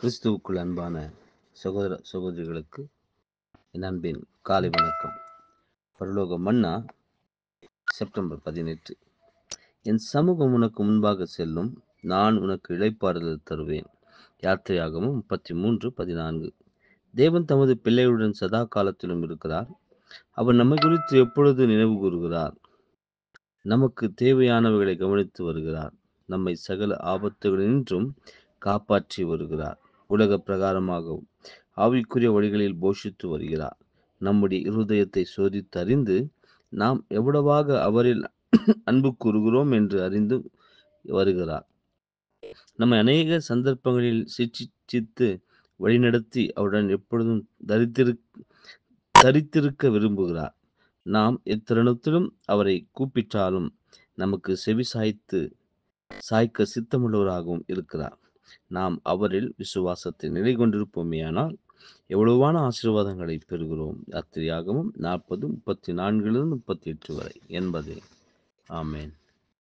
கிறிஸ்துவுக்குள் அன்பான சகோதர சகோதரிகளுக்கு என் அன்பின் காலை வணக்கம் பரலோக மன்னா செப்டம்பர் பதினெட்டு என் சமூகம் உனக்கு முன்பாக செல்லும் நான் உனக்கு இழைப்பாறுதல் தருவேன் யாத்திரையாகவும் முப்பத்தி மூன்று பதினான்கு தேவன் தமது பிள்ளையுடன் சதா காலத்திலும் இருக்கிறார் அவர் நம்மை குறித்து எப்பொழுது நினைவு கூறுகிறார் நமக்கு தேவையானவைகளை கவனித்து வருகிறார் நம்மை சகல ஆபத்துகளின்றும் காப்பாற்றி வருகிறார் உலக பிரகாரமாகவும் ஆவிக்குரிய வழிகளில் போஷித்து வருகிறார் நம்முடைய இருதயத்தை சோதித்தறிந்து நாம் எவ்வளவாக அவரில் அன்பு கூறுகிறோம் என்று அறிந்து வருகிறார் நம்ம அநேக சந்தர்ப்பங்களில் சிச்சித்து வழிநடத்தி அவருடன் எப்பொழுதும் தரித்திரு தரித்திருக்க விரும்புகிறார் நாம் எத்தருணத்திலும் அவரை கூப்பிட்டாலும் நமக்கு செவி சாய்த்து சாய்க்க சித்தமுள்ளவராகவும் இருக்கிறார் நாம் அவரில் விசுவாசத்தை நிலை கொண்டிருப்போமே ஆனால் எவ்வளவான ஆசீர்வாதங்களை பெறுகிறோம் அத்திரியாகவும் நாற்பது முப்பத்தி நான்கிலிருந்து முப்பத்தி எட்டு வரை என்பதே ஆமேன்